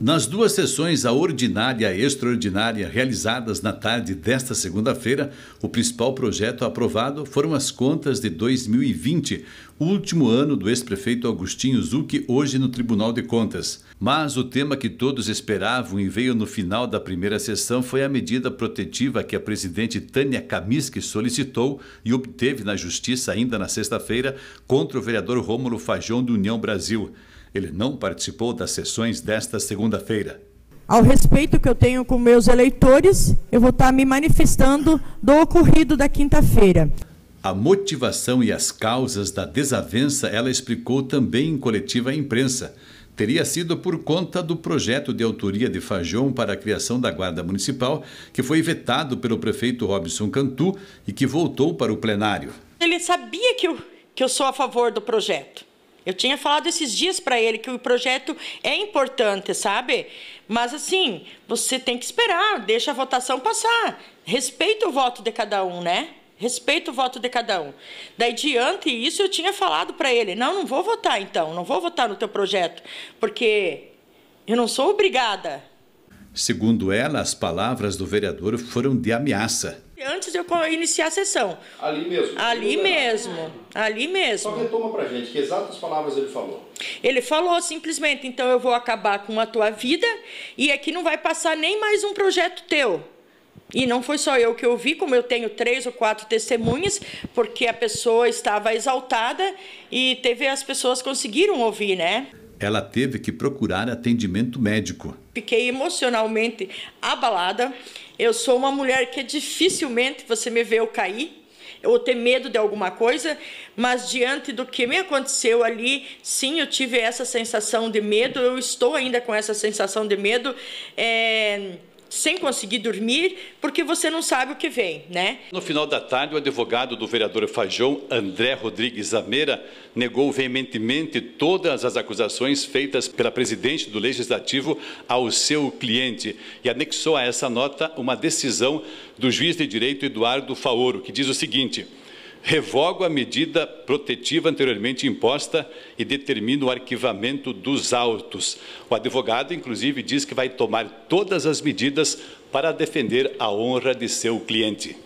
Nas duas sessões, a ordinária e a extraordinária, realizadas na tarde desta segunda-feira, o principal projeto aprovado foram as contas de 2020, o último ano do ex-prefeito Agostinho Zucchi, hoje no Tribunal de Contas. Mas o tema que todos esperavam e veio no final da primeira sessão foi a medida protetiva que a presidente Tânia Kamiski solicitou e obteve na Justiça ainda na sexta-feira contra o vereador Rômulo Fajão do União Brasil. Ele não participou das sessões desta segunda-feira. Ao respeito que eu tenho com meus eleitores, eu vou estar me manifestando do ocorrido da quinta-feira. A motivação e as causas da desavença ela explicou também em coletiva à imprensa. Teria sido por conta do projeto de autoria de Fajon para a criação da Guarda Municipal, que foi vetado pelo prefeito Robson Cantu e que voltou para o plenário. Ele sabia que eu, que eu sou a favor do projeto. Eu tinha falado esses dias para ele que o projeto é importante, sabe? Mas assim, você tem que esperar, deixa a votação passar. Respeita o voto de cada um, né? Respeita o voto de cada um. Daí diante isso eu tinha falado para ele, não, não vou votar então, não vou votar no teu projeto, porque eu não sou obrigada. Segundo ela, as palavras do vereador foram de ameaça antes de eu iniciar a sessão. Ali mesmo. Ali mesmo. Nada. Ali mesmo. Só retoma pra gente, que exatas palavras ele falou. Ele falou simplesmente, então eu vou acabar com a tua vida e aqui é não vai passar nem mais um projeto teu. E não foi só eu que ouvi, como eu tenho três ou quatro testemunhas, porque a pessoa estava exaltada e teve as pessoas conseguiram ouvir, né? ela teve que procurar atendimento médico. Fiquei emocionalmente abalada. Eu sou uma mulher que dificilmente você me vê eu cair ou ter medo de alguma coisa, mas diante do que me aconteceu ali, sim, eu tive essa sensação de medo, eu estou ainda com essa sensação de medo. É sem conseguir dormir, porque você não sabe o que vem, né? No final da tarde, o advogado do vereador Fajão, André Rodrigues Ameira, negou veementemente todas as acusações feitas pela presidente do Legislativo ao seu cliente e anexou a essa nota uma decisão do juiz de direito Eduardo Faoro, que diz o seguinte: revogo a medida protetiva anteriormente imposta e determino o arquivamento dos autos. O advogado, inclusive, diz que vai tomar todas as medidas para defender a honra de seu cliente.